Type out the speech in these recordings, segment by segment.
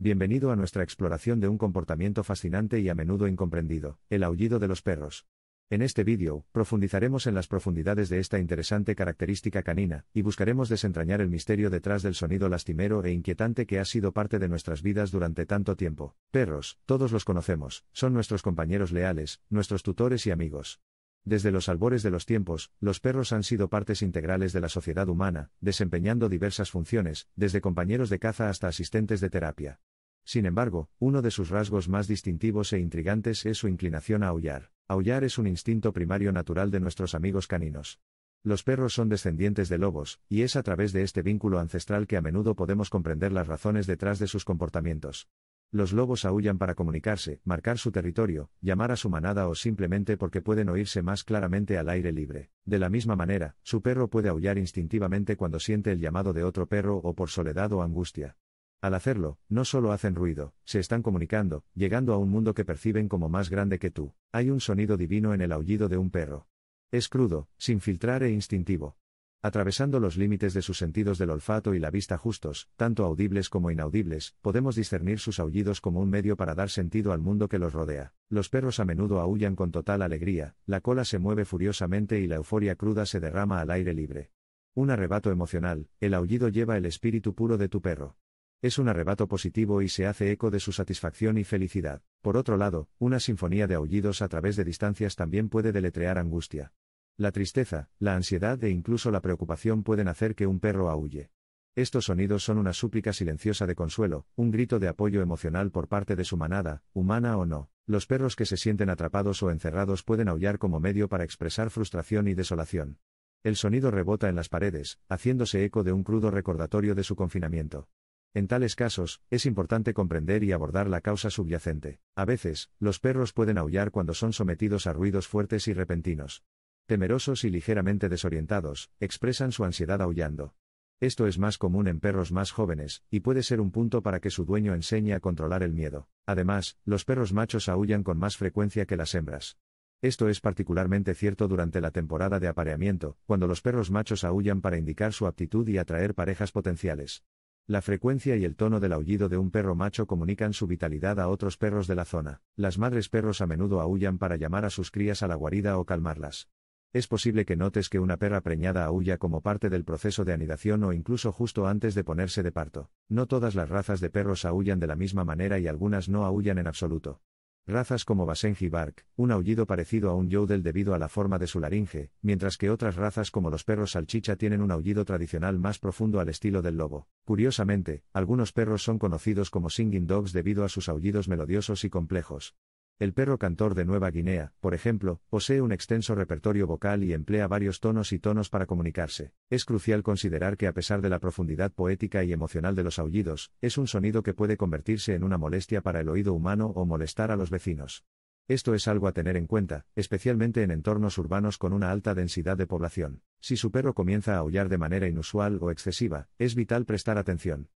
Bienvenido a nuestra exploración de un comportamiento fascinante y a menudo incomprendido, el aullido de los perros. En este vídeo, profundizaremos en las profundidades de esta interesante característica canina, y buscaremos desentrañar el misterio detrás del sonido lastimero e inquietante que ha sido parte de nuestras vidas durante tanto tiempo. Perros, todos los conocemos, son nuestros compañeros leales, nuestros tutores y amigos. Desde los albores de los tiempos, los perros han sido partes integrales de la sociedad humana, desempeñando diversas funciones, desde compañeros de caza hasta asistentes de terapia. Sin embargo, uno de sus rasgos más distintivos e intrigantes es su inclinación a aullar. Aullar es un instinto primario natural de nuestros amigos caninos. Los perros son descendientes de lobos, y es a través de este vínculo ancestral que a menudo podemos comprender las razones detrás de sus comportamientos. Los lobos aullan para comunicarse, marcar su territorio, llamar a su manada o simplemente porque pueden oírse más claramente al aire libre. De la misma manera, su perro puede aullar instintivamente cuando siente el llamado de otro perro o por soledad o angustia. Al hacerlo, no solo hacen ruido, se están comunicando, llegando a un mundo que perciben como más grande que tú. Hay un sonido divino en el aullido de un perro. Es crudo, sin filtrar e instintivo. Atravesando los límites de sus sentidos del olfato y la vista justos, tanto audibles como inaudibles, podemos discernir sus aullidos como un medio para dar sentido al mundo que los rodea. Los perros a menudo aullan con total alegría, la cola se mueve furiosamente y la euforia cruda se derrama al aire libre. Un arrebato emocional, el aullido lleva el espíritu puro de tu perro. Es un arrebato positivo y se hace eco de su satisfacción y felicidad. Por otro lado, una sinfonía de aullidos a través de distancias también puede deletrear angustia. La tristeza, la ansiedad e incluso la preocupación pueden hacer que un perro aulle. Estos sonidos son una súplica silenciosa de consuelo, un grito de apoyo emocional por parte de su manada, humana o no. Los perros que se sienten atrapados o encerrados pueden aullar como medio para expresar frustración y desolación. El sonido rebota en las paredes, haciéndose eco de un crudo recordatorio de su confinamiento. En tales casos, es importante comprender y abordar la causa subyacente. A veces, los perros pueden aullar cuando son sometidos a ruidos fuertes y repentinos. Temerosos y ligeramente desorientados, expresan su ansiedad aullando. Esto es más común en perros más jóvenes, y puede ser un punto para que su dueño enseñe a controlar el miedo. Además, los perros machos aullan con más frecuencia que las hembras. Esto es particularmente cierto durante la temporada de apareamiento, cuando los perros machos aullan para indicar su aptitud y atraer parejas potenciales. La frecuencia y el tono del aullido de un perro macho comunican su vitalidad a otros perros de la zona. Las madres perros a menudo aullan para llamar a sus crías a la guarida o calmarlas. Es posible que notes que una perra preñada aúlla como parte del proceso de anidación o incluso justo antes de ponerse de parto. No todas las razas de perros aúllan de la misma manera y algunas no aullan en absoluto. Razas como Basenji Bark, un aullido parecido a un yodel debido a la forma de su laringe, mientras que otras razas como los perros salchicha tienen un aullido tradicional más profundo al estilo del lobo. Curiosamente, algunos perros son conocidos como singing dogs debido a sus aullidos melodiosos y complejos. El perro cantor de Nueva Guinea, por ejemplo, posee un extenso repertorio vocal y emplea varios tonos y tonos para comunicarse. Es crucial considerar que a pesar de la profundidad poética y emocional de los aullidos, es un sonido que puede convertirse en una molestia para el oído humano o molestar a los vecinos. Esto es algo a tener en cuenta, especialmente en entornos urbanos con una alta densidad de población. Si su perro comienza a aullar de manera inusual o excesiva, es vital prestar atención.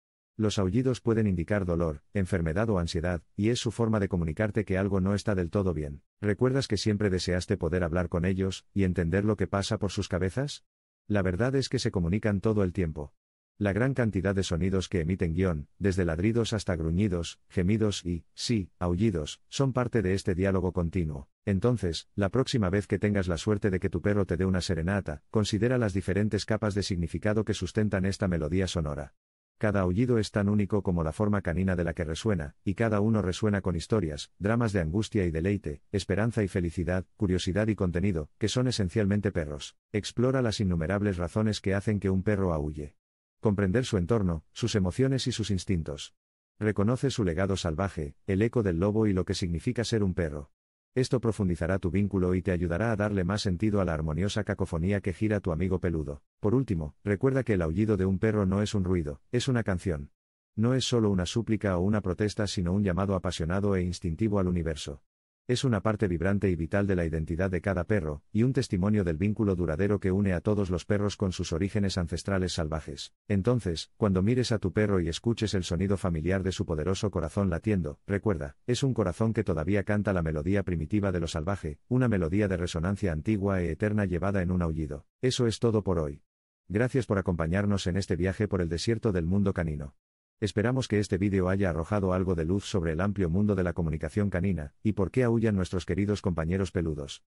Los aullidos pueden indicar dolor, enfermedad o ansiedad, y es su forma de comunicarte que algo no está del todo bien. ¿Recuerdas que siempre deseaste poder hablar con ellos y entender lo que pasa por sus cabezas? La verdad es que se comunican todo el tiempo. La gran cantidad de sonidos que emiten guión, desde ladridos hasta gruñidos, gemidos y, sí, aullidos, son parte de este diálogo continuo. Entonces, la próxima vez que tengas la suerte de que tu perro te dé una serenata, considera las diferentes capas de significado que sustentan esta melodía sonora. Cada aullido es tan único como la forma canina de la que resuena, y cada uno resuena con historias, dramas de angustia y deleite, esperanza y felicidad, curiosidad y contenido, que son esencialmente perros. Explora las innumerables razones que hacen que un perro aúlle. Comprender su entorno, sus emociones y sus instintos. Reconoce su legado salvaje, el eco del lobo y lo que significa ser un perro. Esto profundizará tu vínculo y te ayudará a darle más sentido a la armoniosa cacofonía que gira tu amigo peludo. Por último, recuerda que el aullido de un perro no es un ruido, es una canción. No es solo una súplica o una protesta, sino un llamado apasionado e instintivo al universo. Es una parte vibrante y vital de la identidad de cada perro, y un testimonio del vínculo duradero que une a todos los perros con sus orígenes ancestrales salvajes. Entonces, cuando mires a tu perro y escuches el sonido familiar de su poderoso corazón latiendo, recuerda, es un corazón que todavía canta la melodía primitiva de lo salvaje, una melodía de resonancia antigua e eterna llevada en un aullido. Eso es todo por hoy. Gracias por acompañarnos en este viaje por el desierto del mundo canino. Esperamos que este vídeo haya arrojado algo de luz sobre el amplio mundo de la comunicación canina, y por qué aullan nuestros queridos compañeros peludos.